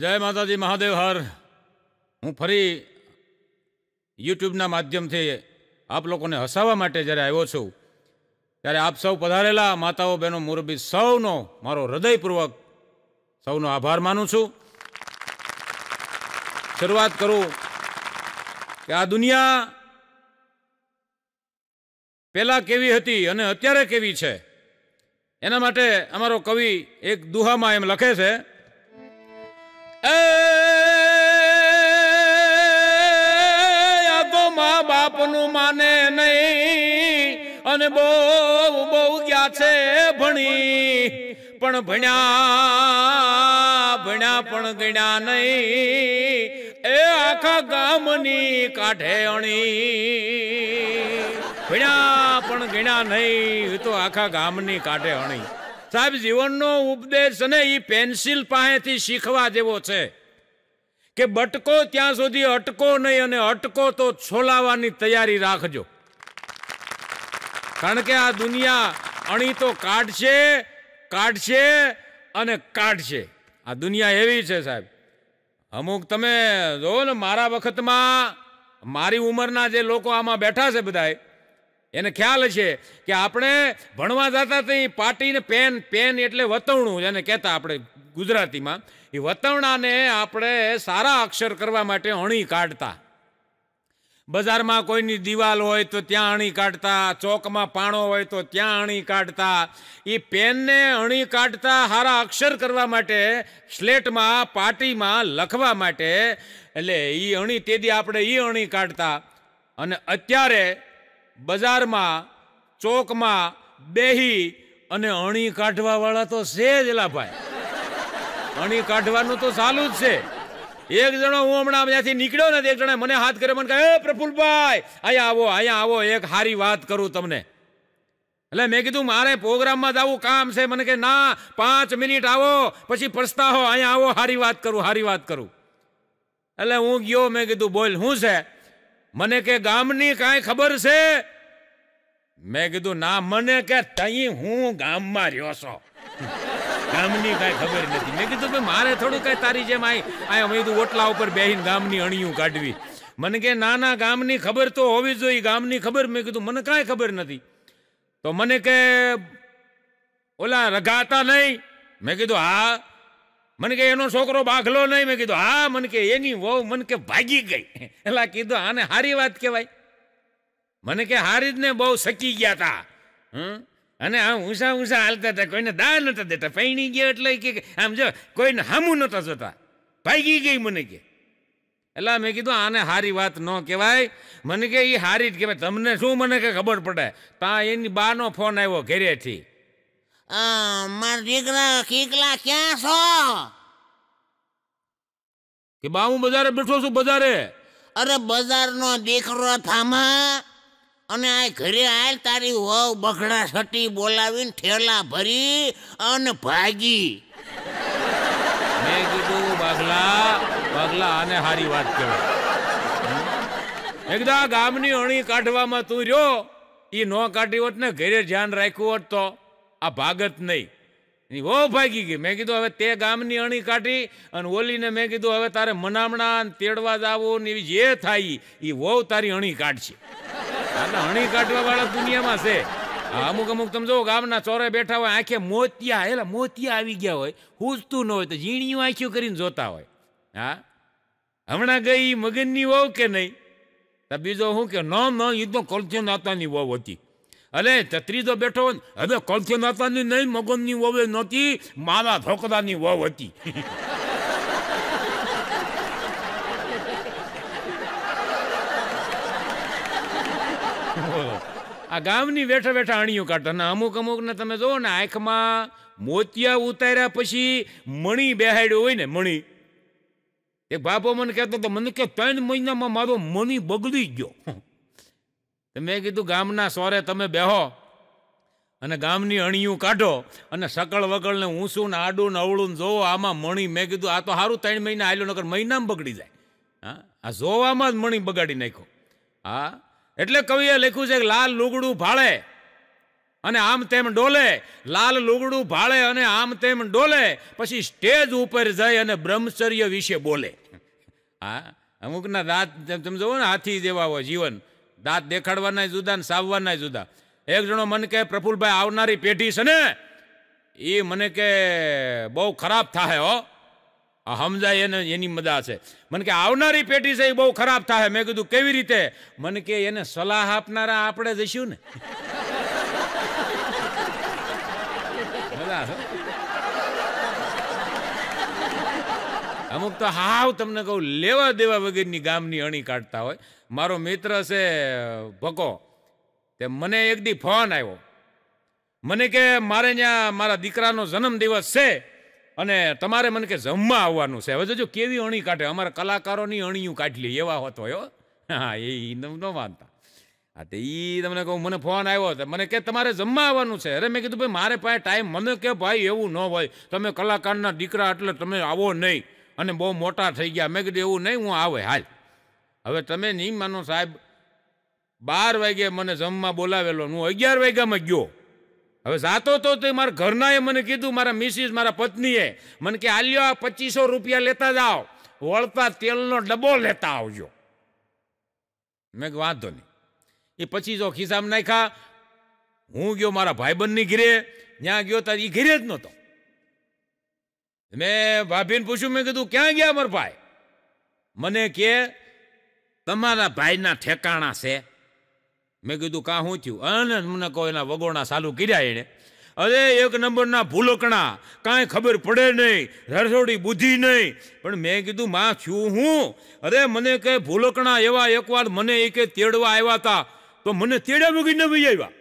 જય માતાજી મહાદેવ હર હું ફરી યુટ્યુબના માધ્યમથી આપ લોકોને હસાવવા માટે જ્યારે આવ્યો છું ત્યારે આપ સૌ પધારેલા માતાઓ બહેનો મુરબી સૌનો મારો હૃદયપૂર્વક સૌનો આભાર માનું છું શરૂઆત કરું કે આ દુનિયા પહેલાં કેવી હતી અને અત્યારે કેવી છે એના માટે અમારો કવિ એક દુહામાં એમ લખે છે એ તો મા બાપનું માને નહીં અને બહુ બહુ ગયા છે ભણી પણ ભણ્યા ભણ્યા પણ ગણ્યા નહીં એ આખા ગામની કાઢે અણી ભણ્યા પણ ગણ્યા નહીં તો આખા ગામની કાઢે અણી સાહેબ જીવનનો ઉપદેશ ને એ પેન્સિલ પાસેથી શીખવા જેવો છે કે બટકો ત્યાં સુધી અટકો નહીં અને અટકો તો છોલાવાની તૈયારી રાખજો કારણ કે આ દુનિયા અણી તો કાઢશે કાઢશે અને કાઢશે આ દુનિયા એવી છે સાહેબ અમુક તમે જોવો ને મારા વખતમાં મારી ઉંમરના જે લોકો આમાં બેઠા છે બધાય એને ખ્યાલ છે કે આપણે ભણવા જતા એ પાટીને પેન પેન એટલે વતવણું જેને કહેતા આપણે ગુજરાતીમાં એ વતવણાને આપણે સારા અક્ષર કરવા માટે અણી કાઢતા બજારમાં કોઈની દિવાલ હોય તો ત્યાં અણી કાઢતા ચોકમાં પાણો હોય તો ત્યાં અણી કાઢતા એ પેનને અણી કાઢતા સારા અક્ષર કરવા માટે સ્લેટમાં પાટીમાં લખવા માટે એટલે એ અણી તેદી આપણે એ અણી કાઢતા અને અત્યારે બજારમાં ચોકમાં બેહી અને અણી કાઢવાવાળા તો છે જ એલા ભાઈ અણી કાઢવાનું તો ચાલુ જ છે એક જણો હું હમણાં ત્યાંથી નીકળ્યો ને એક જણે મને હાથ કર્યો મને કહે પ્રફુલભાઈ અહીંયા આવો અહીંયા આવો એક સારી વાત કરું તમને એટલે મેં કીધું મારે પ્રોગ્રામમાં જવું કામ છે મને કે ના પાંચ મિનિટ આવો પછી પસ્તાહો અહીંયા આવો સારી વાત કરું સારી વાત કરું એટલે હું ગયો મેં કીધું બોલ શું છે મને કે ગામની કાંઈ ખબર છે મેં કીધું ના મને કે તઈ હું ગામમાં રહ્યો છો ગામની કાંઈ ખબર નથી મેં કીધું મારે થોડું કાંઈ તારી જેમ આઈ આ અમે કીધું ઓટલા ઉપર બેહીને ગામની અણિયું કાઢવી મને કે ના ના ગામની ખબર તો હોવી જોઈએ ગામની ખબર મેં કીધું મને કાંઈ ખબર નથી તો મને કે ઓલા રઘાતા નહીં મેં કીધું હા મને કે એનો છોકરો બાઘલો નહીં મેં કીધું હા મને કે એની વહુ મન કે ભાગી ગઈ એટલે કીધું આને સારી વાત કહેવાય મને કે હારી જ ને બહુ સકી ગયા હતા હમ અને આમ ઊંસા ઊંસા હાલતા હતા કોઈને દા નહોતા દેતા પૈણી ગયા એટલે કે આમ જો કોઈને હામું નતા જોતા ભાગી ગઈ મને કે એટલે મેં કીધું આને હારી વાત ન કહેવાય મને કે એ હારી જ કહેવાય તમને શું મને કે ખબર પડે તા એની બાનો ફોન આવ્યો ઘેરેથી મારા દીકરા કીકલા ક્યાં છો કે બા હું બજારે બેઠો છું બજારે અરે બજારનો દીકરો થામા અને આ ઘરે આલ તારી વહુ બગડા સટી બોલાવીને ઠેલા ભરી અને ભાગી મેં કીધું બાગલા બાગલા અને હારી વાત કહેવાય એકદા ગામની અણી કાઢવામાં તું રહ્યો એ ન કાઢી હોત ને ઘરે ધ્યાન રાખ્યું હોત તો આ ભાગત નહીં ઓ ભાગી ગઈ મેં કીધું હવે તે ગામની અણી કાઢી અને ઓલીને મેં કીધું હવે તારે મનામણા તેડવા જાવો ને એવી જે થાય એ વહુ તારી અણી કાઢશે એટલે અણી કાઢવા વાળા દુનિયામાં છે અમુક અમુક તમે જોવો ગામના ચોરે બેઠા હોય આંખે મોતિયા એટલે મોતિયા આવી ગયા હોય હૂજતું ન હોય તો ઝીણિયું આંખ્યું કરીને જોતા હોય હા હમણાં ગઈ મગનની વહુ કે નહીં બીજો શું કે ન ન એ તો કલ્ચન નાતાની વહુ હતી તત્રી તો બેઠો હવે કલ્થનાથાની નહીં મગનની વવે નહોતી મારા ઢોકરાની વહુ હતી આ ગામની બેઠા બેઠા અણીઓ કાઢતા અને અમુક અમુકને તમે જુઓ ને આંખમાં મોતિયા ઉતાર્યા પછી મણી બેહાડ્યો હોય ને મણી એક બાપો મને કહેતો તો મને કે ત્રણ મહિનામાં મારો મણી બગડી ગયો મેં કીધું ગામના સોરે તમે બેહો અને ગામની અણિયું કાઢો અને સકળ વકળને ઊંસું ને આડું ને અવળું જોવો આમાં મણી મેં કીધું આ તો સારું ત્રણ મહિના આવેલો નગર મહિનામાં બગડી જાય હા આ જોવામાં જ મણી બગાડી નાખો હા એટલે કવિએ લખ્યું છે કે લાલ લુગડું ભાળે અને આમ તેમ ડોલે લાલ લુગડું ભાળે અને આમ તેમ ડોલે પછી સ્ટેજ ઉપર જાય અને બ્રહ્મચર્ય વિશે બોલે હા અમુકના દાંત તમે જુઓ ને હાથી જેવા હોય જીવન દાંત દેખાડવાના જુદા ને સાવવાના જુદા એક જણો મને કે પ્રફુલભાઈ આવનારી પેઢી છે ને એ મને કે બહુ ખરાબ થાય હો સમજાય એને એની મજા છે મને કે આવનારી પેઢી છે એ બહુ ખરાબ થાય મેં કીધું કેવી રીતે મને કે એને સલાહ આપનારા આપણે જઈશું ને અમુક તો હાવ તમને કહું લેવા દેવા વગેરેની ગામની અણી કાઢતા હોય મારો મિત્ર છે ભકો તે મને એક દી ફોન આવ્યો મને કે મારે ત્યાં મારા દીકરાનો જન્મદિવસ છે અને તમારે મને કે જમવા આવવાનું છે હવે જોજો કેવી અણી કાઢે અમારા કલાકારોની અણીયું કાઢી લે એવા હોતો હો હા એ ન માનતા હા તે એ તમને કહું મને ફોન આવ્યો તો મને કે તમારે જમવા આવવાનું છે અરે મેં કીધું ભાઈ મારે પાસે ટાઈમ મને કે ભાઈ એવું ન હોય તમે કલાકારના દીકરા એટલે તમે આવો નહીં અને બહુ મોટા થઈ ગયા મેં કીધું એવું નહીં હું આવે હાલ હવે તમે નહીં માનો સાહેબ બાર વાગે મને જમવા બોલાવેલો હું અગિયાર વાગ્યામાં ગયો હવે જાતો તો તે મારા ઘરનાએ મને કીધું મારા મિસિસ મારા પત્નીએ મને કે આલ્યો આ પચીસો રૂપિયા લેતા જાઓ વળતા તેલનો ડબ્બો લેતા આવજો મેં કે વાંધો નહીં એ પચીસો ખિસ્સામાં નાખ્યા હું ગયો મારા ભાઈબંધની ઘીરે ત્યાં ગયો ત્યાં એ ઘીરે જ નહોતો મેં ભાભીને પૂછ્યું મેં કીધું ક્યાં ગયા મારા ભાઈ મને કે તમારા ભાઈના ઠેકાણા છે મેં કીધું કાં શું થયું અને મને કહો એના વગોણા ચાલુ કર્યા એણે અરે એક નંબરના ભૂલકણા કાંઈ ખબર પડે નહીં રસોડી બુદ્ધિ નહીં પણ મેં કીધું માં છું હું અરે મને કે ભૂલકણા એવા એકવાર મને એ કે તેડવા આવ્યા હતા તો મને તેડ્યા વગર ન ભાઈ આવ્યા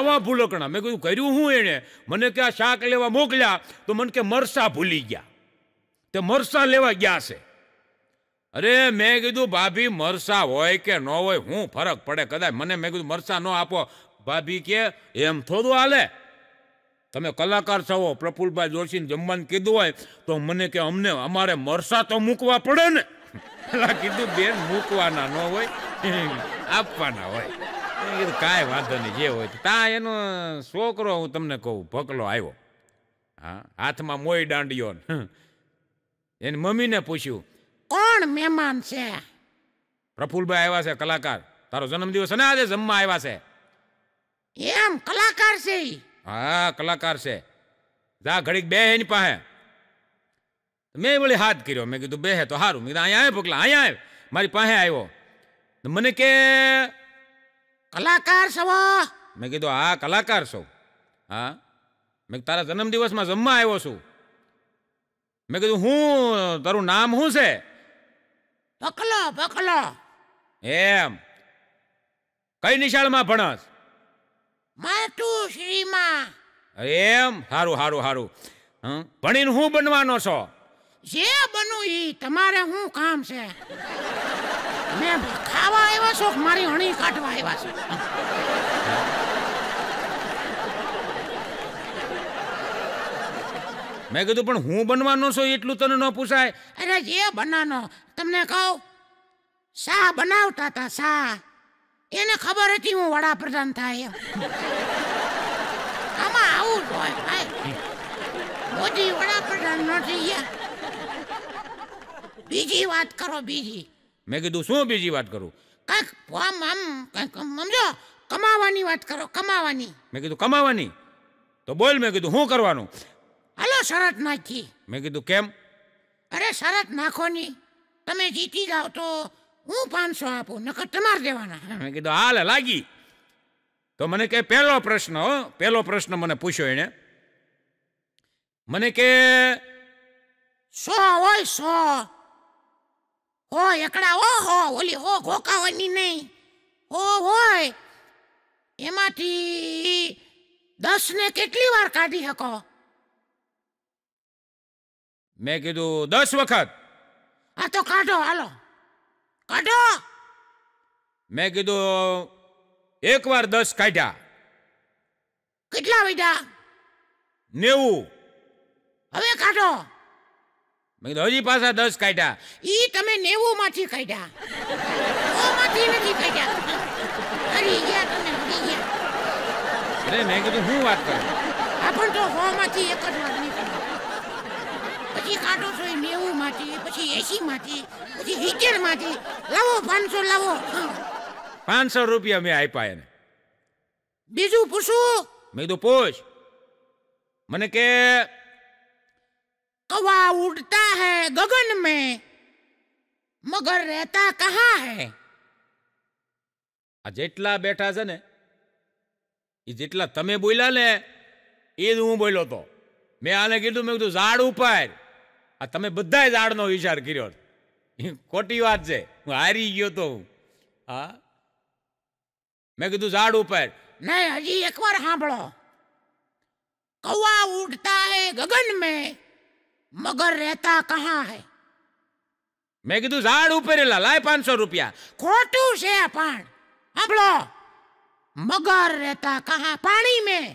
આવા ભૂલકણા મેં કીધું કર્યું હું એણે મને કે આ શાક લેવા મોકલ્યા તો મને કે મરસા ભૂલી ગયા તે મરસા લેવા ગયા છે અરે મેં કીધું ભાભી મરસા હોય કે ન હોય હું ફરક પડે કદાચ મને મેં કીધું મરસા ન આપો ભાભી કે એમ થોડું હાલે તમે કલાકાર છો પ્રફુલભાઈ જોશીને જમવાનું કીધું હોય તો મને કે અમને અમારે મરસા તો મૂકવા પડે ને પેલા કીધું બેન મૂકવાના ન હોય આપવાના હોય કીધું કાંઈ વાંધો નહીં જે હોય તા એનો છોકરો હું તમને કહું ભકલો આવ્યો હા હાથમાં મોઈ દાંડિયો એની મમ્મીને પૂછ્યું કોણ મહેમાન છે પ્રફુલભાઈ આવ્યા છે કલાકાર તારો જન્મદિવસ અને આજે જમવા આવ્યા છે એમ કલાકાર છે હા કલાકાર છે જા ઘડીક બે એની પાસે મેં વળી હાથ કર્યો મેં કીધું બે તો સારું મેં અહીંયા આવે પગલા અહીંયા આવે મારી પાસે આવ્યો મને કે કલાકાર છો મેં કીધું હા કલાકાર છો હા મેં તારા જન્મદિવસમાં જમવા આવ્યો છું મેં કીધું હું તારું નામ શું છે પકલો પકલો એમ કઈ નિશાળમાં ભણસ માતુશ્રીમાં એમ હારું હારું હારું ભણીને હું બનવાનો છો જે બનું એ તમારે શું કામ છે મેં ખાવા આવ્યા છો મારી હણી કાઢવા આવ્યા છે મેં કીધું પણ હું બનવાનો છું એટલું તને ન પૂછાય અરે જે બનાનો તમને કહો શા બનાવતા હતા શા એને ખબર હતી હું વડાપ્રધાન થાય આમાં આવું જ હોય ભાઈ મોદી વડાપ્રધાન નથી યાર બીજી વાત કરો બીજી મેં કીધું શું બીજી વાત કરું કંઈક આમ આમ કંઈક સમજો કમાવાની વાત કરો કમાવાની મેં કીધું કમાવાની તો બોલ મેં કીધું શું કરવાનું હાલો શરત નાખી મેં કીધું કેમ અરે શરત નાખો નહીં તમે જીતી જાઓ તો હું પાંચસો આપું નકર તમારે દેવાના મેં કીધું હાલ લાગી તો મને કે પહેલો પ્રશ્ન હો પહેલો પ્રશ્ન મને પૂછ્યો એને મને કે સો હોય સો હો એકડા ઓ હો ઓલી હો ઘોકાવાની નહીં હો હોય એમાંથી દસ ને કેટલી વાર કાઢી શકો મેં કીધું દસ વખત આ તો કાઢો હાલો કાઢો મેં કીધું એકવાર દસ કાઢ્યા કેટલા વૈડા નેવું હવે કાઢો મેં કીધું હજી પાછા દસ કાઢ્યા ઈ તમે નેવું માંથી કાઢ્યા માંથી નથી કાઢ્યા હરી ગયા તમે હરી ગયા અરે મેં કીધું હું વાત કરું આ પણ તો હો માંથી એક જ વાર પછી કાઢો છો નેવું માંથી પછી એસી માંથી પછી સિત્તેર માંથી લાવો પાંચસો લાવો પાંચસો રૂપિયા મેં આપ્યા એને બીજું પૂછું મેં કીધું પૂછ મને કે कौवा ઉડતા હૈ ગગન में મગર રહેતા કહા है આ જેટલા બેઠા છે ને એ જેટલા તમે બોલ્યા ને એ જ હું બોલ્યો તો મેં આને કીધું મેં કીધું ઝાડ ઉપાય આ તમે બધાએ ઝાડનો વિચાર કર્યો ખોટી વાત છે હું હારી ગયો તો હું હા મેં કીધું ઝાડ ઉપર નહીં હજી એકવાર સાંભળો કૌવા ઉડતા હે ગગન મે મગર રહેતા કહા હે મેં કીધું ઝાડ ઉપર એલા લાય પાંચસો રૂપિયા ખોટું છે પણ સાંભળો મગર રહેતા કહા પાણી મેં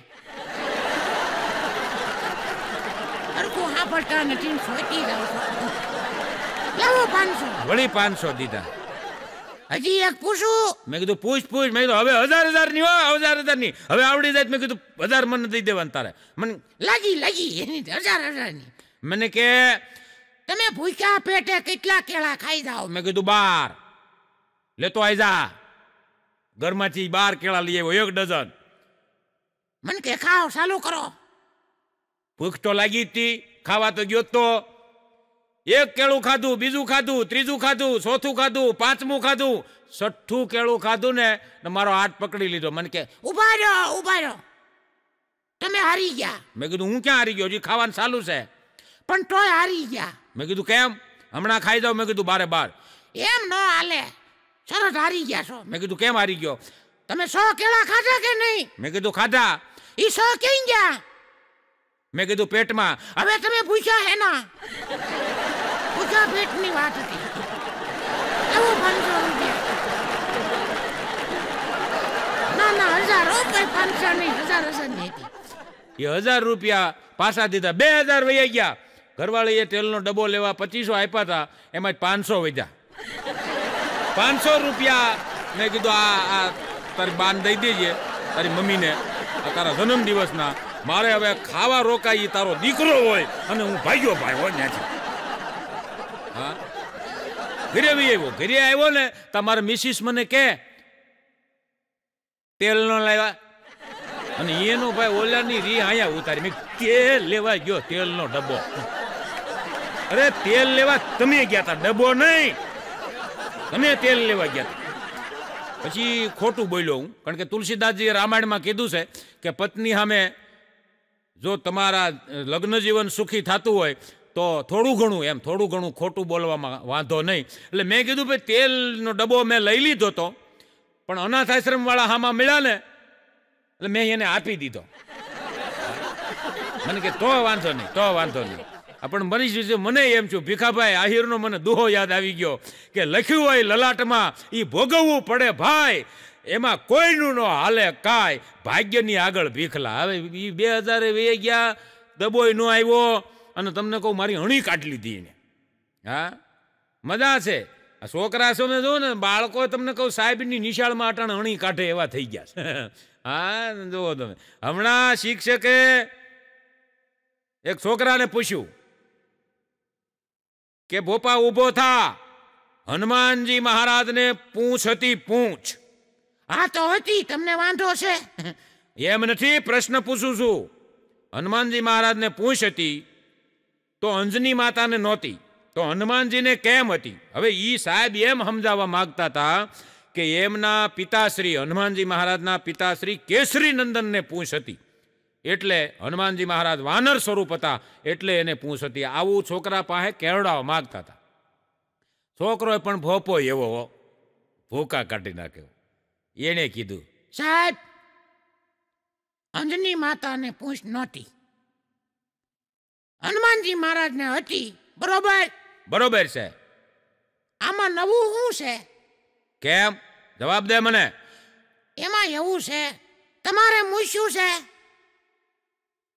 હા હાપડતા નથી ફોટી જાવ લેવો પાંચસો વળી પાંચસો દીધા હજી એક પૂછું મેં કીધું પૂછ પૂછ મેં કીધું હવે હજાર હજાર ની હો હજાર હજાર ની હવે આવડી જાય મેં કીધું હજાર મને દઈ દેવાનું તારે મને લાગી લાગી એની હજાર હજાર ની મને કે તમે ભૂખ્યા પેટે કેટલા કેળા ખાઈ જાઓ મેં કીધું બાર તો આઈ જા ઘરમાંથી બાર કેળા લઈ આવ્યો એક ડઝન મને કે ખાઓ ચાલુ કરો ભૂખ તો લાગી હતી ખાવા તો ગયો તો એક કેળું ખાધું બીજું ખાધું ત્રીજું ખાધું ચોથું ખાધું પાંચમું ખાધું છઠ્ઠું કેળું ખાધું ને મારો હાથ પકડી લીધો મને કે ઉભા રહો ઉભા રહો તમે હારી ગયા મેં કીધું હું ક્યાં હારી ગયો હજી ખાવાનું ચાલું છે પણ તોય હારી ગયા મેં કીધું કેમ હમણાં ખાઈ જાવ મેં કીધું બારે બાર એમ ન હાલે સરસ હારી ગયા છો મેં કીધું કેમ હારી ગયો તમે સો કેળા ખાધા કે નહીં મેં કીધું ખાધા એ સો ક્યાં ગયા મેં કીધું પેટમાં હવે તમે પૂછ્યા હે ના પૂછ્યા પેટની વાત હતી ના ના હજાર પાંચસો નહીં હજાર હજાર એ હજાર રૂપિયા પાછા દીધા બે હજાર વહી ગયા ઘરવાળીએ તેલનો ડબ્બો લેવા પચીસો આપ્યા હતા એમાં પાંચસો વધ્યા પાંચસો રૂપિયા મેં કીધું આ આ તારી બાન દઈ દેજે તારી મમ્મીને તારા જન્મદિવસના મારે હવે ખાવા રોકાય તારો દીકરો હોય અને હું ભાઈઓ ભાઈ હોય ત્યાંથી હા ઘરે બી આવ્યો ઘરે આવ્યો ને તમારે મિસિસ મને કે તેલ ન લાવ્યા અને એનો ભાઈ ઓલાની રી અહીંયા ઉતારી મેં તેલ લેવા ગયો તેલનો ડબ્બો અરે તેલ લેવા તમે ગયા તા ડબ્બો નહીં તમે તેલ લેવા ગયા તા પછી ખોટું બોલ્યો હું કારણ કે તુલસીદાસજીએ રામાયણમાં કીધું છે કે પત્ની સામે જો તમારા લગ્ન જીવન સુખી થતું હોય તો થોડું ઘણું એમ થોડું ઘણું ખોટું બોલવામાં વાંધો નહીં એટલે મેં કીધું ભાઈ તેલનો ડબ્બો મેં લઈ લીધો હતો પણ અનાથ આશ્રમવાળા હામાં મળ્યા ને એટલે મેં એને આપી દીધો મને કે તો વાંધો નહીં તો વાંધો નહીં પણ મરી જશે મને એમ છું ભીખાભાઈ આહિરનો મને દુહો યાદ આવી ગયો કે લખ્યું હોય લલાટમાં એ ભોગવવું પડે ભાઈ એમાં કોઈનું ન હાલે કાંઈ ભાગ્યની આગળ ભીખલા હવે એ બે હજારે વે ગયા દબોય ન આવ્યો અને તમને કહું મારી હણી કાઢી લીધી એને હા મજા છે આ છોકરા છો મેં જોઉં ને બાળકો તમને કહું સાહેબની નિશાળમાં અટાણ હણી કાઢે એવા થઈ ગયા છે હા જુઓ તમે હમણાં શિક્ષકે એક છોકરાને પૂછ્યું કે ભોપા ઊભો થા હનુમાનજી મહારાજને પૂંછ હતી પૂંછ આ તો હતી તમને વાંધો છે એમ નથી પ્રશ્ન પૂછું છું હનુમાનજી મહારાજને પૂછ હતી તો અંજની માતાને નહોતી તો હનુમાનજીને કેમ હતી હવે એ સાહેબ એમ સમજાવવા માગતા હતા કે એમના પિતાશ્રી હનુમાનજી મહારાજના પિતાશ્રી કેસરી નંદનને પૂછ હતી એટલે હનુમાનજી મહારાજ વાનર સ્વરૂપ હતા એટલે એને પૂછ હતી આવું છોકરા પાસે કેરડાવા માગતા હતા છોકરોએ પણ ભોપો એવો ભૂકા કાઢી નાખ્યો એણે કીધું સાહેબ અંજની માતાને પૂંછ નહોતી હનુમાનજી મહારાજને હતી બરોબર બરોબર છે આમાં નવું શું છે કેમ જવાબ દે મને એમાં એવું છે તમારે મૂસ્યું છે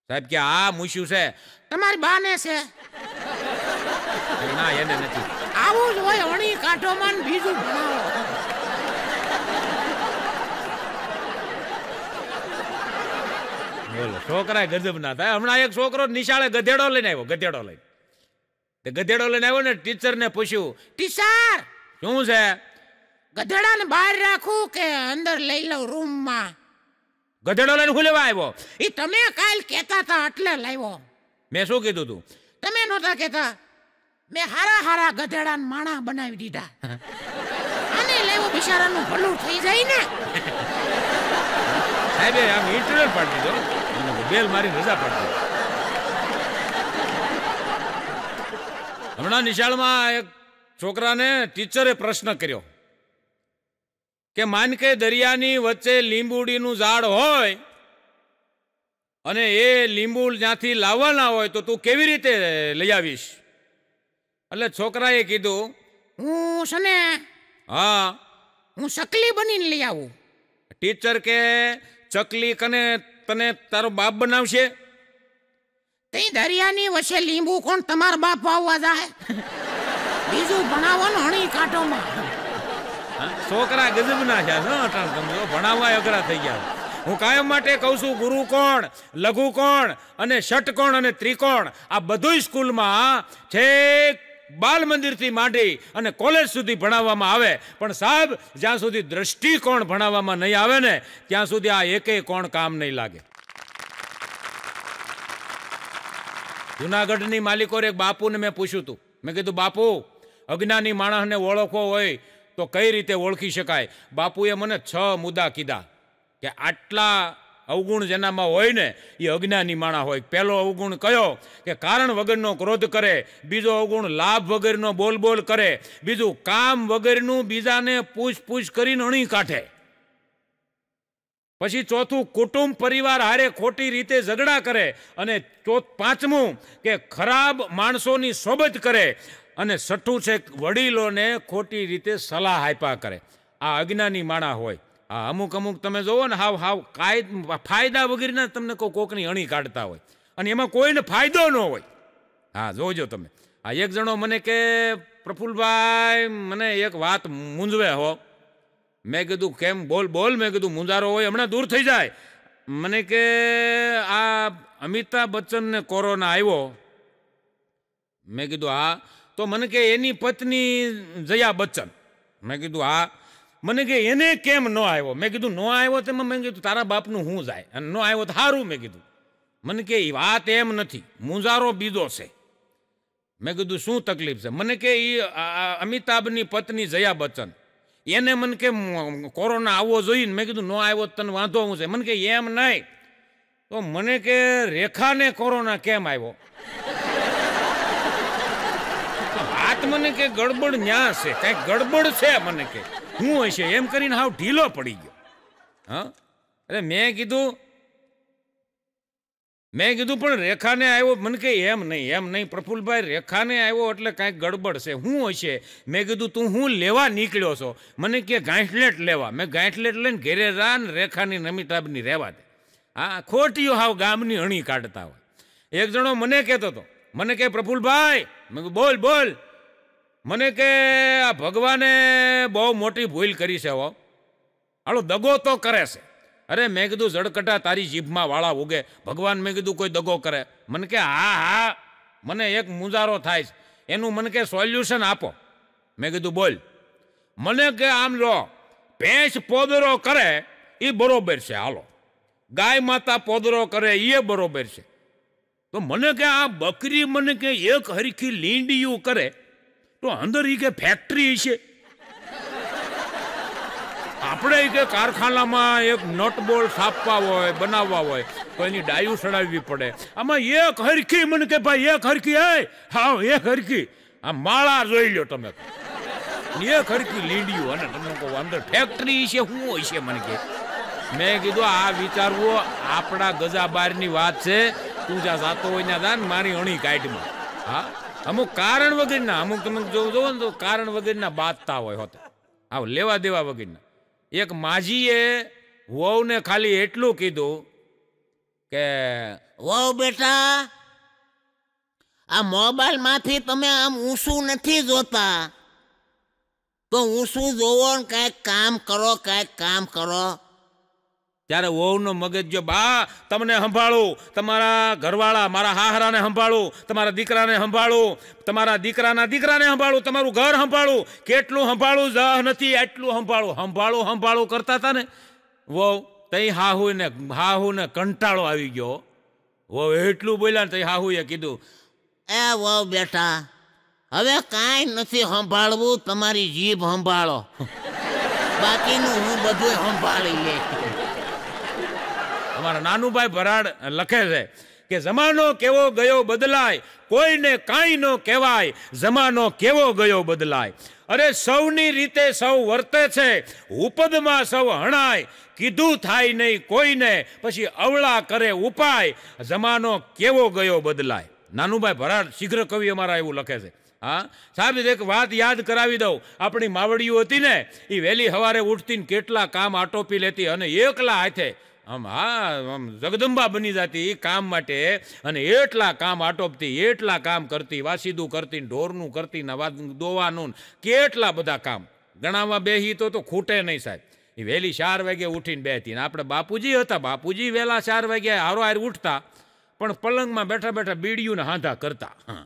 સાહેબ કે આ મૂસ્યું છે તમારી બાને છે ના એને નથી આવું જ હોય હણી કાઢો મન બીજું ભણાવો બોલો છોકરા ગજબ ના થાય હમણાં એક છોકરો નિશાળે ગધેડો લઈને આવ્યો ગધેડો લઈને તે ગધેડો લઈને આવ્યો ને ટીચરને પૂછ્યું ટીચર શું છે ગધેડાને બહાર રાખું કે અંદર લઈ લઉં રૂમમાં ગધેડો લઈને હું આવ્યો એ તમે કાલ કહેતા હતા એટલે લાવ્યો મેં શું કીધું તું તમે નહોતા કહેતા મેં હારા હારા ગધેડા માણા બનાવી દીધા આને લેવો બિચારાનું ભલું થઈ જાય ને સાહેબ આમ ઇન્ટરવ્યુ પાડી દીધો બેલ મારી રજા પડતી હમણાં નિશાળમાં એક છોકરાને ટીચરે પ્રશ્ન કર્યો કે માન કે દરિયાની વચ્ચે લીંબુડીનું ઝાડ હોય અને એ લીંબુ જ્યાંથી લાવવાના હોય તો તું કેવી રીતે લઈ આવીશ એટલે છોકરાએ કીધું હું છે હા હું ચકલી બનીને લઈ આવું ટીચર કે ચકલી કને તને તારો બાપ બનાવશે તે દરિયાની વચ્ચે લીંબુ કોણ તમાર બાપ વાવવા જાય બીજું ભણાવવાનું હણી કાંટોમાં છોકરા ગજબના છે તમે ભણાવવા અઘરા થઈ ગયા હું કાયમ માટે કહું છું ગુરુ કોણ લઘુ કોણ અને ષટકોણ અને ત્રિકોણ આ બધું સ્કૂલમાં છેક બાલ મંદિરથી માંડી અને કોલેજ સુધી ભણાવવામાં આવે પણ સાહેબ જ્યાં સુધી દ્રષ્ટિકોણ ભણાવવામાં નહીં આવે ને ત્યાં સુધી આ એકે કોણ કામ નહીં લાગે જુનાગઢની માલિકોરે એક બાપુને મેં પૂછ્યું હતું મેં કીધું બાપુ અજ્ઞાની માણસને ઓળખવો હોય તો કઈ રીતે ઓળખી શકાય બાપુએ મને છ મુદ્દા કીધા કે આટલા અવગુણ જેનામાં હોય ને એ અજ્ઞાની માણા હોય પહેલો અવગુણ કયો કે કારણ વગરનો ક્રોધ કરે બીજો અવગુણ લાભ વગરનો બોલ બોલ કરે બીજું કામ વગરનું બીજાને પૂછ પૂછ કરીને અણી કાઢે પછી ચોથું કુટુંબ પરિવાર હારે ખોટી રીતે ઝઘડા કરે અને ચોથ પાંચમું કે ખરાબ માણસોની સોબત કરે અને છઠ્ઠું છે વડીલોને ખોટી રીતે સલાહ આપ્યા કરે આ અજ્ઞાની માણા હોય આ અમુક અમુક તમે જુઓ ને હાવ હાવ કાયદ ફાયદા વગેરેના તમને કોઈ કોકની અણી કાઢતા હોય અને એમાં કોઈને ફાયદો ન હોય હા જોજો તમે આ એક જણો મને કે પ્રફુલભાઈ મને એક વાત મૂંઝવે હો મેં કીધું કેમ બોલ બોલ મેં કીધું મૂંઝારો હોય હમણાં દૂર થઈ જાય મને કે આ અમિતાભ બચ્ચનને કોરોના આવ્યો મેં કીધું હા તો મને કે એની પત્ની જયા બચ્ચન મેં કીધું હા મને કે એને કેમ ન આવ્યો મેં કીધું ન આવ્યો તો મેં કીધું તારા બાપનું હું જાય અને ન આવ્યો તો સારું મેં કીધું મને કે એ વાત એમ નથી મુંજારો બીજો છે મેં કીધું શું તકલીફ છે મને કે એ અમિતાભની પત્ની જયા બચ્ચન એને મને કે કોરોના આવવો જોઈએ મેં કીધું ન આવ્યો તને વાંધો હું છે મને કે એમ નહીં તો મને કે રેખાને કોરોના કેમ આવ્યો વાત મને કે ગડબડ ન્યા છે કંઈક ગડબડ છે મને કે હું હશે એમ કરીને હાવ ઢીલો પડી ગયો હા એટલે મેં કીધું મેં કીધું પણ રેખાને આવ્યો મને કહે એમ નહીં એમ નહીં પ્રફુલભાઈ રેખાને આવ્યો એટલે કાંઈક ગડબડ છે શું હશે મેં કીધું તું હું લેવા નીકળ્યો છો મને કે ગાંઠલેટ લેવા મેં ગાંઠલેટ લઈને ઘેરે રાન રેખાની નમિતાબની રહેવા દે હા ખોટીઓ હાવ ગામની અણી કાઢતા હોય એક જણો મને કહેતો હતો મને કહે પ્રફુલભાઈ મેં બોલ બોલ મને કે આ ભગવાને બહુ મોટી ભૂલ કરી છે હો હાલો દગો તો કરે છે અરે મેં કીધું જડકટા તારી જીભમાં વાળા ઉગે ભગવાન મેં કીધું કોઈ દગો કરે મને કે હા હા મને એક મુંજારો થાય છે એનું મને કે સોલ્યુશન આપો મેં કીધું બોલ મને કે આમ લો ભેંસ પોદરો કરે એ બરોબર છે હાલો ગાય માતા પોદરો કરે એ બરોબર છે તો મને કે આ બકરી મને કે એક હરખી લીંડિયું કરે તો અંદર એ કે ફેક્ટરી છે આપણે કે કારખાનામાં એક નટબોલ બોલ્ટ હોય બનાવવા હોય તો એની ડાયું સડાવવી પડે આમાં એક હરખી મને કે ભાઈ એક હરખી હે હા એક હરખી આ માળા જોઈ લો તમે એક હરખી લીંડિયું અને તમને કહું અંદર ફેક્ટરી છે શું હોય છે મને કે મેં કીધું આ વિચારવો આપણા ગજાબારની વાત છે તું જ્યાં જાતો હોય ત્યાં જા મારી અણી કાઢમાં હા અમુક કારણ વગરના અમુક તમે જોવું જોવો ને તો કારણ વગરના બાતતા હોય હોતે આવ લેવા દેવા વગરના એક માજીએ વહુને ખાલી એટલું કીધું કે વહુ બેટા આ મોબાઈલમાંથી તમે આમ ઊંસું નથી જોતા તો ઊંસું જોવો ને કાંઈક કામ કરો કાંઈક કામ કરો ત્યારે વહુનો મગજ જો બા તમને સંભાળો તમારા ઘરવાળા મારા હાહરાને સંભાળો તમારા દીકરાને સંભાળો તમારા દીકરાના દીકરાને સંભાળું તમારું ઘર સંભાળું કેટલું સંભાળું જહ નથી એટલું સંભાળું સંભાળો સંભાળો કરતા હતા ને વહુ તઈ હાહુને હાહુને કંટાળો આવી ગયો વહુ એટલું બોલ્યા ને તઈ હાહુએ કીધું એ વહુ બેટા હવે કાંઈ નથી સંભાળવું તમારી જીભ સંભાળો બાકીનું હું બધું સંભાળી લે અમારા નાનુભાઈ ભરાડ લખે છે કે જમાનો કેવો ગયો બદલાય કોઈને કાંઈ ન કહેવાય જમાનો કેવો ગયો બદલાય અરે સૌની રીતે સૌ વર્તે છે ઉપદમાં સૌ હણાય કીધું થાય નહીં કોઈને પછી અવળા કરે ઉપાય જમાનો કેવો ગયો બદલાય નાનુભાઈ ભરાડ શીઘ્ર કવિ અમારા એવું લખે છે હા સાહેબ એક વાત યાદ કરાવી દઉં આપણી માવડીઓ હતી ને એ વહેલી સવારે ઉઠતી કેટલા કામ આટોપી લેતી અને એકલા હાથે આમ હા આમ જગદંબા બની જતી કામ માટે અને એટલા કામ આટોપતી એટલા કામ કરતી વાસીદું કરતી ઢોરનું કરતી ને દોવાનું કેટલા બધા કામ ગણાવવા બેહી તો તો ખૂટે નહીં સાહેબ એ વહેલી ચાર વાગે ઉઠીને બેહતી ને આપણે બાપુજી હતા બાપુજી વહેલા ચાર વાગે હારો હાર ઉઠતા પણ પલંગમાં બેઠા બેઠા બીડીયું ને હાંધા કરતા હા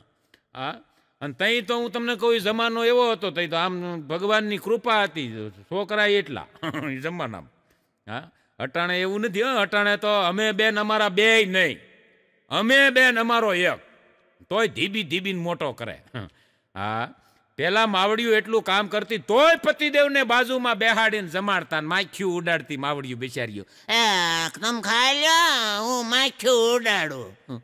હા અને તઈ તો હું તમને કહું જમાનો એવો હતો તઈ તો આમ ભગવાનની કૃપા હતી છોકરા એટલા જમાનામાં હા અટાણે એવું નથી હં અટાણે તો અમે બેન અમારા બે નહીં અમે બેન અમારો એક તોય ધીબી ધીબીને મોટો કરે હા પહેલાં માવડિયું એટલું કામ કરતી તોય પતિદેવને બાજુમાં બેહાડીને જમાડતા માખ્યું ઉડાડતી માવડિયું બિચાર્યું એ એકદમ ખાઈ હું માખ્યું ઉડાડું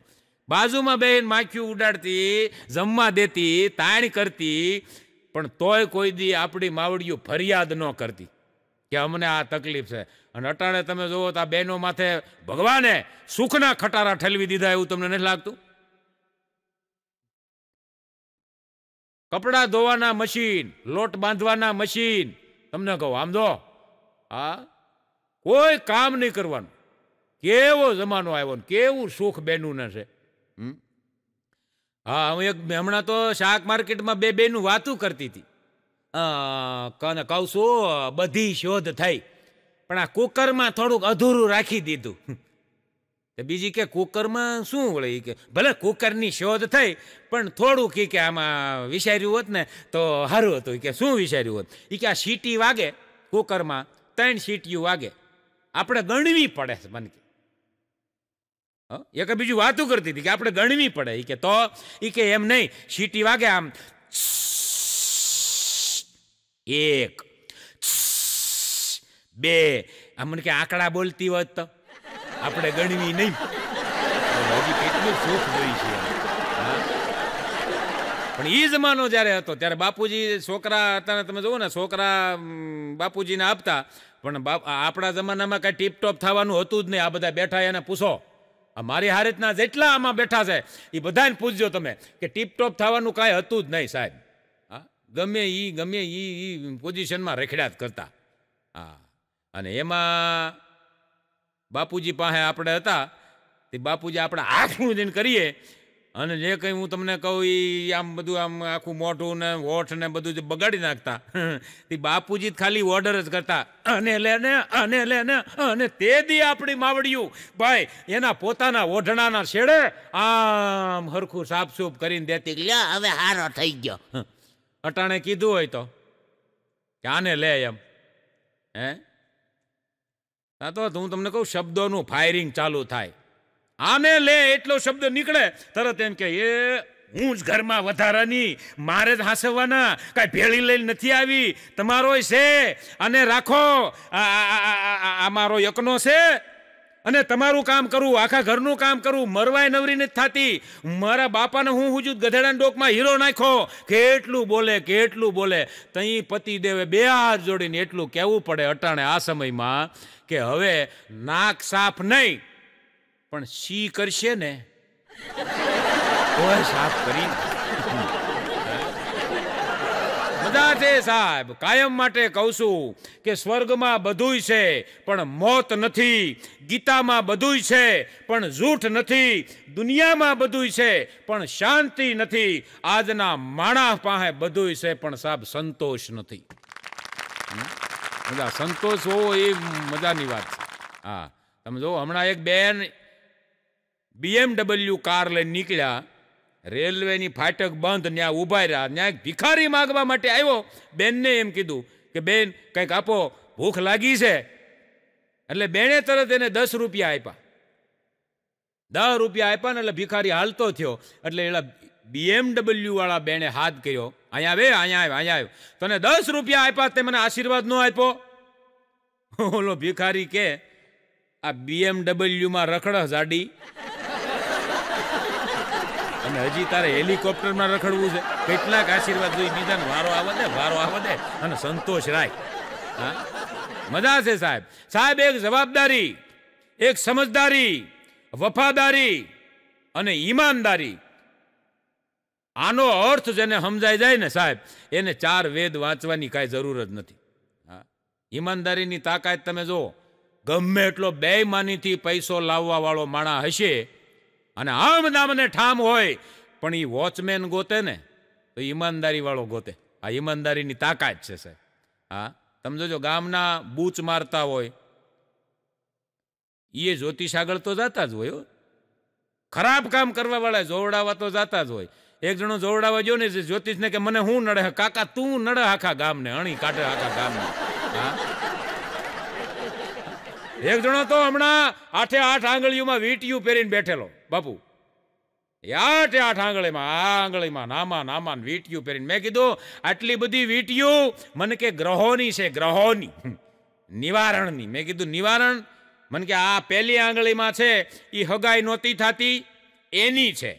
બાજુમાં બેન માખ્યું ઉડાડતી જમવા દેતી તાણ કરતી પણ તોય કોઈ દી આપણી માવડીઓ ફરિયાદ ન કરતી કે અમને આ તકલીફ છે અને અટાણે તમે જુઓ તો આ બહેનો માથે ભગવાને સુખના ખટારા ઠેલવી દીધા એવું તમને નથી લાગતું કપડાં ધોવાના મશીન લોટ બાંધવાના મશીન તમને કહું આમ દો આ કોઈ કામ નહીં કરવાનું કેવો જમાનો આવ્યો ને કેવું સુખ બહેનુંને છે હા હું એક હમણાં તો શાક માર્કેટમાં બે બેનું વાતું કરતી હતી કને કહું છું બધી શોધ થઈ પણ આ કુકરમાં થોડુંક અધૂરું રાખી દીધું બીજી કે કુકરમાં શું વળી કે ભલે કુકરની શોધ થઈ પણ થોડુંક એ કે આમાં વિસાર્યું હોત ને તો સારું હતું કે શું વિસાર્યું હોત એ કે આ સીટી વાગે કુકરમાં ત્રણ સીટીયું વાગે આપણે ગણવી પડે છે કે એક બીજું વાતું કરતી હતી કે આપણે ગણવી પડે એ કે તો એ કે એમ નહીં સીટી વાગે આમ એક બે આ મને કે આંકડા બોલતી હોત તો આપણે ગણવી નહીં હજી કેટલું સુખ જોઈ પણ એ જમાનો જ્યારે હતો ત્યારે બાપુજી છોકરા હતા તમે જુઓ ને છોકરા બાપુજીને આપતા પણ આપણા જમાનામાં કાંઈ ટીપટોપ થવાનું હતું જ નહીં આ બધા બેઠા એને પૂછો આ મારી હારીતના જેટલા આમાં બેઠા છે એ બધાને પૂછજો તમે કે ટીપટોપ થવાનું કાંઈ હતું જ નહીં સાહેબ ગમે એ ગમે એ પોઝિશનમાં રખડ્યા કરતા હા અને એમાં બાપુજી પાસે આપણે હતા તે બાપુજી આપણે આખું દિન કરીએ અને જે કંઈ હું તમને કહું એ આમ બધું આમ આખું મોઢું ને હોઠ ને બધું જે બગાડી નાખતા તે બાપુજી ખાલી ઓર્ડર જ કરતા અને લે ને અને લે ને અને તે દી આપણી માવડિયું ભાઈ એના પોતાના ઓઢણાના છેડે આમ હરખું સાફસૂફ કરીને દેતી લે હવે હારો થઈ ગયો અટાણે કીધું હોય તો કે આને લે એમ હે આ તો હું તમને કહું શબ્દોનું ફાયરિંગ ચાલુ થાય આને લે એટલો શબ્દ નીકળે તરત એમ કે એ હું જ ઘરમાં વધારાની મારે જ હાંસવવાના કાંઈ ભેળી લઈને નથી આવી તમારો છે અને રાખો આ મારો યકનો છે અને તમારું કામ કરું આખા ઘરનું કામ કરું મરવાય નવરી નથી થતી મારા બાપાને હું હુજુ ગધેડાના ડોકમાં હીરો નાખો કેટલું બોલે કેટલું બોલે તહીં પતિ દેવે બે હાથ જોડીને એટલું કહેવું પડે અટાણે આ સમયમાં કે હવે નાક સાફ નહીં પણ શી કરશે ને સાફ કરી બધા છે સાહેબ કાયમ માટે કહું છું કે સ્વર્ગમાં બધુંય છે પણ મોત નથી ગીતામાં બધુંય છે પણ જૂઠ નથી દુનિયામાં બધુંય છે પણ શાંતિ નથી આજના માણસ પાસે બધુંય છે પણ સાહેબ સંતોષ નથી મજા સંતોષ હોવો એ મજાની વાત છે હા તમે જો હમણાં એક બેન બીએમડબલ્યુ કાર લઈને નીકળ્યા રેલવેની ફાટક બંધ ત્યાં ઊભા રહ્યા ત્યાં ભિખારી માગવા માટે આવ્યો બેનને એમ કીધું કે બેન કંઈક આપો ભૂખ લાગી છે એટલે બેણે તરત એને દસ રૂપિયા આપ્યા દસ રૂપિયા આપ્યા ને એટલે ભિખારી હાલતો થયો એટલે એના બીએમડબલ્યુ વાળા બેણે હાથ કર્યો અહીંયા આવે અહીંયા આવ્યો અહીંયા આવ્યો તને દસ રૂપિયા આપ્યા તે મને આશીર્વાદ ન આપ્યો ઓલો ભિખારી કે આ બીએમડબલ્યુમાં રખડ જાડી અને હજી તારે હેલિકોપ્ટરમાં રખડવું છે કેટલાક આશીર્વાદ જોઈ બીજાને વારો આવે દે વારો આવે દે અને સંતોષ રાખ હા મજા છે સાહેબ સાહેબ એક જવાબદારી એક સમજદારી વફાદારી અને ઈમાનદારી આનો અર્થ જેને સમજાઈ જાય ને સાહેબ એને ચાર વેદ વાંચવાની કાંઈ જરૂર જ નથી હા ઈમાનદારીની તાકાત તમે જુઓ ગમે એટલો બેમાનીથી પૈસો લાવવાવાળો માણા હશે અને આમ નામને ઠામ હોય પણ એ વોચમેન ગોતે ને તો ઈમાનદારીવાળો ગોતે આ ઈમાનદારીની તાકાત છે સાહેબ હા તમે જોજો ગામના બૂચ મારતા હોય એ જ્યોતિષ આગળ તો જતા જ હોય ખરાબ કામ કરવાવાળા જોવડાવા તો જતા જ હોય એક જણો જોવડાવા ગયો ને જ્યોતિષને કે મને હું નડે કાકા તું નડે આખા ગામને અણી કાઢે આખા ગામને હા એક જણો તો હમણાં આઠે આઠ આંગળીઓમાં વીટીયું પહેરીને બેઠેલો બાપુ આઠે આઠ આંગળીમાં આ આંગળીમાં નામાં નામાં વીંટિયું પહેરીને મેં કીધું આટલી બધી વીંટિયું મને કે ગ્રહોની છે ગ્રહોની નિવારણની મેં કીધું નિવારણ મને કે આ પહેલી આંગળીમાં છે એ હગાઈ નહોતી થતી એની છે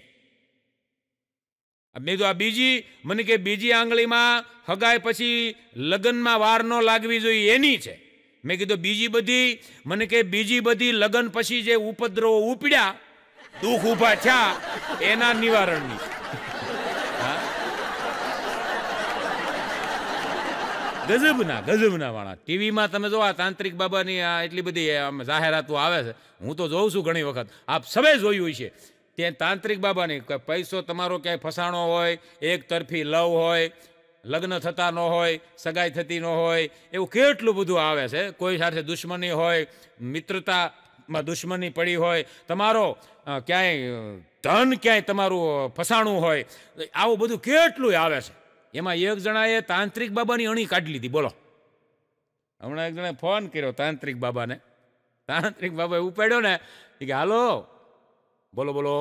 મેં કીધું આ બીજી મને કે બીજી આંગળીમાં હગાઈ પછી લગ્નમાં વાર ન લાગવી જોઈએ એની છે મેં કીધું બીજી બધી મને કે બીજી બધી લગ્ન પછી જે ઉપદ્રવો ઉપડ્યા દુઃખ ઊભા થયા એના નિવારણની ગજબના ગજબના વાળા ટીવીમાં તમે જોવા તાંત્રિક બાબાની આ એટલી બધી આમ જાહેરાતો આવે છે હું તો જોઉં છું ઘણી વખત આપ સવે જોયું છે તે તાંત્રિક બાબાની પૈસો તમારો ક્યાંય ફસાણો હોય એક તરફી લવ હોય લગ્ન થતા ન હોય સગાઈ થતી ન હોય એવું કેટલું બધું આવે છે કોઈ સાથે દુશ્મની હોય મિત્રતામાં દુશ્મની પડી હોય તમારો ક્યાંય ધન ક્યાંય તમારું ફસાણું હોય આવું બધું કેટલું આવે છે એમાં એક જણાએ તાંત્રિક બાબાની અણી કાઢી લીધી બોલો હમણાં એક જણાએ ફોન કર્યો તાંત્રિક બાબાને તાંત્રિક બાબાએ ઉપાડ્યો ને કે હાલો બોલો બોલો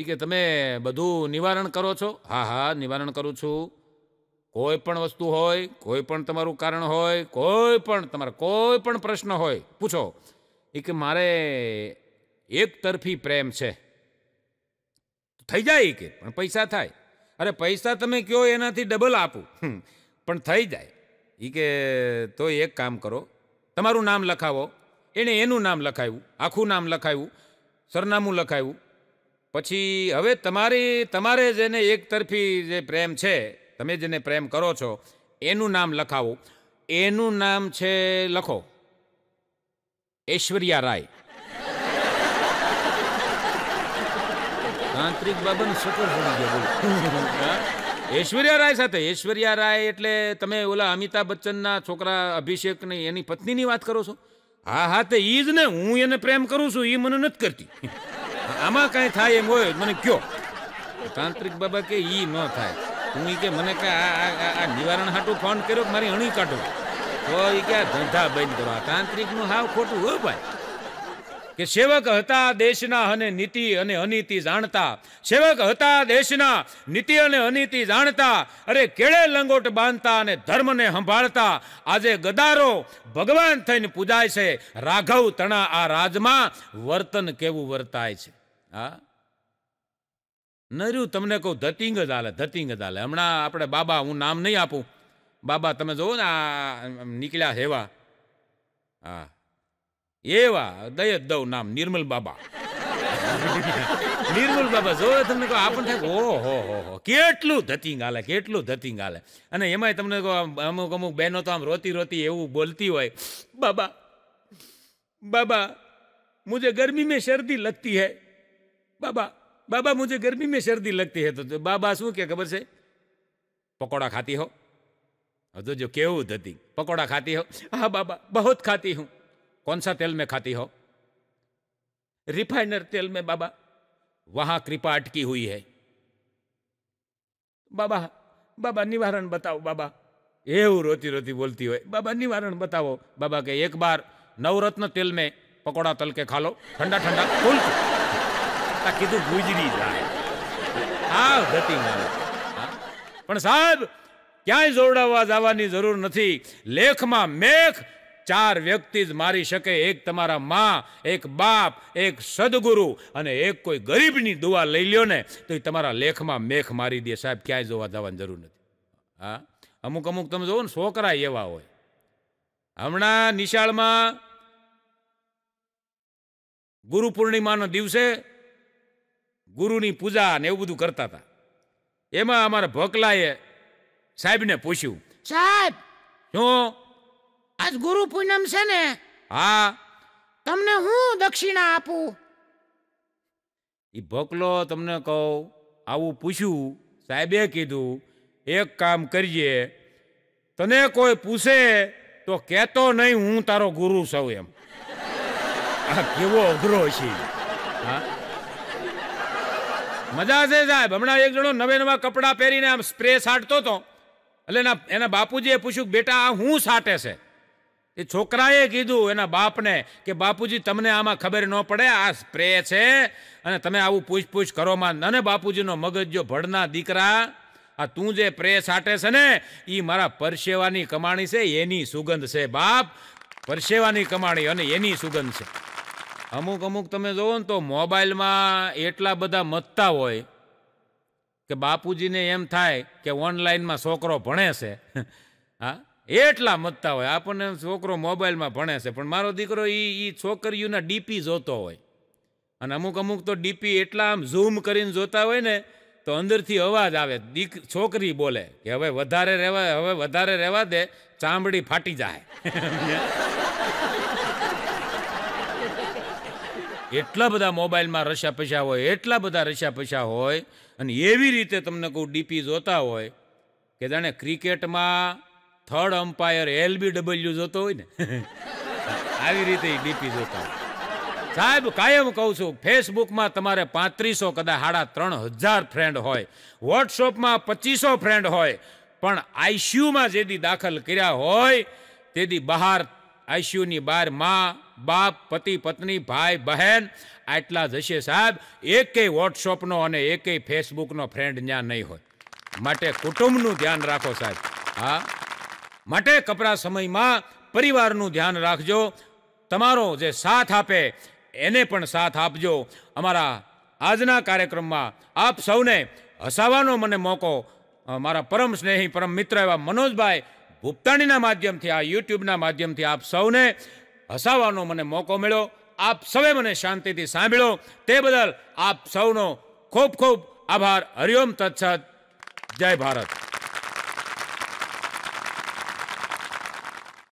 એ કે તમે બધું નિવારણ કરો છો હા હા નિવારણ કરું છું કોઈ પણ વસ્તુ હોય કોઈ પણ તમારું કારણ હોય કોઈ પણ તમારા કોઈ પણ પ્રશ્ન હોય પૂછો એ કે મારે એક તરફી પ્રેમ છે થઈ જાય કે પણ પૈસા થાય અરે પૈસા તમે કયો એનાથી ડબલ આપું પણ થઈ જાય એ કે તો એક કામ કરો તમારું નામ લખાવો એણે એનું નામ લખાવ્યું આખું નામ લખાવ્યું સરનામું લખાવ્યું પછી હવે તમારી તમારે જેને એક તરફી જે પ્રેમ છે તમે જેને પ્રેમ કરો છો એનું નામ લખાવો એનું નામ છે લખો ઐશ્વર્યા રાય તાંત્રિક બાબાનું સકર પડી ગયો ઐશ્વર્યા રાય સાથે ઐશ્વર્યા રાય એટલે તમે ઓલા અમિતાભ બચ્ચનના છોકરા અભિષેકની એની પત્નીની વાત કરો છો હા હા તે એ જ ને હું એને પ્રેમ કરું છું એ મને નથી કરતી આમાં કાંઈ થાય એમ હોય મને કયો તાંત્રિક બાબા કે એ ન થાય હું કે મને કાંઈ આ નિવારણ હાટું ફોન કર્યો મારી અણી કાઢો તો એ ક્યાં ધંધા બંધ કરવા તાંત્રિકનું હાવ ખોટું હોય ભાઈ કે સેવક હતા દેશના અને નીતિ અને અનીતિ જાણતા સેવક હતા દેશના નીતિ અને અનીતિ જાણતા અરે કેળે લંગોટ બાંધતા અને ધર્મને સંભાળતા આજે ગદારો ભગવાન થઈને પૂજાય છે રાઘવ તણા આ રાજમાં વર્તન કેવું વર્તાય છે હા નર્યું તમને કહું ધતિંગ જ હાલે ધતિંગ જ હાલે હમણાં આપણે બાબા હું નામ નહીં આપું બાબા તમે જુઓ ને આ નીકળ્યા હેવા હા એવા દય દઉં નામ નિર્મલ બાબા નિર્મલ બાબા જો તમને કહો આપણને થાય ઓ હો હો હો કેટલું ધતી ગાલે કેટલું ધતી ગાલે અને એમાંય તમને કહો અમુક અમુક બહેનો તો આમ રોતી રોતી એવું બોલતી હોય બાબા બાબા મુજે ગરમી મેં શરદી લગતી હે બાબા બાબા મુજે ગરમી મેં શરદી લગતી હે તો બાબા શું કે ખબર છે પકોડા ખાતી હો હજુ तो जो કેવું ધતી पकोड़ा खाती हो हा बाबा बहुत खाती हूं कौन सा तेल में खाती हो रिफाइनर तेल में बाबा वहां कृपा अटकी हुई है बाबा बाबा निवारण बताओ बाबा एवं रोती रोती बोलती हो बाबा निवारण बताओ बाबा के एक बार नवरत्न तेल में पकोड़ा तल के खा लो ठंडा ठंडा फूल ताकि तू गुजरी जाए हाँ गति साहब ક્યાંય જોડાવવા જવાની જરૂર નથી લેખમાં મેખ ચાર વ્યક્તિ જ મારી શકે એક તમારા માં એક બાપ એક સદગુરુ અને એક કોઈ ગરીબની દુવા લઈ લ્યો ને તો એ તમારા લેખમાં મેખ મારી દે સાહેબ ક્યાંય જોવા જવાની જરૂર નથી હા અમુક અમુક તમે જોવો ને છોકરા એવા હોય હમણાં નિશાળમાં ગુરુ પૂર્ણિમાનો દિવસે ગુરુની પૂજા ને એવું બધું કરતા હતા એમાં અમારા ભકલાએ સાહેબને પૂછ્યું સાહેબ શું આજ ગુરુ પૂનમ છે ને હા તમને હું દક્ષિણા આપું એ ભોકલો તમને કહું આવું પૂછ્યું સાહેબે કીધું એક કામ કરીએ તને કોઈ પૂછે તો કહેતો નહીં હું તારો ગુરુ છું એમ આ કેવો અઘરો છે હા મજા છે સાહેબ હમણાં એક જણો નવે નવા કપડાં પહેરીને આમ સ્પ્રે છાંટતો હતો એટલે એના એના બાપુજીએ પૂછ્યું બેટા આ હું સાટે છે એ છોકરાએ કીધું એના બાપને કે બાપુજી તમને આમાં ખબર ન પડે આ સ્પ્રે છે અને તમે આવું પૂછપૂછ કરોમાં અને બાપુજીનો મગજ જો ભળના દીકરા આ તું જે પ્રે સાટે છે ને એ મારા પરસેવાની કમાણી છે એની સુગંધ છે બાપ પરસેવાની કમાણી અને એની સુગંધ છે અમુક અમુક તમે જુઓ ને તો મોબાઈલમાં એટલા બધા મતતા હોય કે બાપુજીને એમ થાય કે ઓનલાઈનમાં છોકરો ભણે છે હા એટલા મતતા હોય આપણને છોકરો મોબાઈલમાં ભણે છે પણ મારો દીકરો એ એ છોકરીઓના ડીપી જોતો હોય અને અમુક અમુક તો ડીપી એટલા આમ ઝૂમ કરીને જોતા હોય ને તો અંદરથી અવાજ આવે દીક છોકરી બોલે કે હવે વધારે રહેવા હવે વધારે રહેવા દે ચામડી ફાટી જાય એટલા બધા મોબાઈલમાં રસ્યા પૈસા હોય એટલા બધા રસ્યા પૈસા હોય અને એવી રીતે તમને કહું ડીપી જોતા હોય કે જાણે ક્રિકેટમાં થર્ડ અમ્પાયર એલ ડબલ્યુ જોતો હોય ને આવી રીતે ડીપી જોતા હોય સાહેબ કાયમ કહું છું ફેસબુકમાં તમારે પાંત્રીસો કદાચ સાડા ત્રણ હજાર ફ્રેન્ડ હોય વોટ્સઅપમાં પચીસો ફ્રેન્ડ હોય પણ આઈસીયુમાં જેદી દાખલ કર્યા હોય તેદી બહાર આઈસીયુની બહાર માં બાપ પતિ પત્ની ભાઈ બહેન આટલા જશે સાહેબ એકેય વોટ્સઅપનો અને એકેય ફેસબુકનો ફ્રેન્ડ ત્યાં નહીં હોય માટે કુટુંબનું ધ્યાન રાખો સાહેબ હા માટે કપરા સમયમાં પરિવારનું ધ્યાન રાખજો તમારો જે સાથ આપે એને પણ સાથ આપજો અમારા આજના કાર્યક્રમમાં આપ સૌને હસાવાનો મને મોકો મારા પરમ સ્નેહી પરમ મિત્ર એવા મનોજભાઈ ભૂપતાણીના માધ્યમથી આ યુટ્યુબના માધ્યમથી આપ સૌને હસાવવાનો મને મોકો મળ્યો આપ સૌએ મને શાંતિથી સાંભળ્યો તે બદલ આપ સૌનો ખૂબ ખૂબ આભાર હરિઓમ તત્સત જય ભારત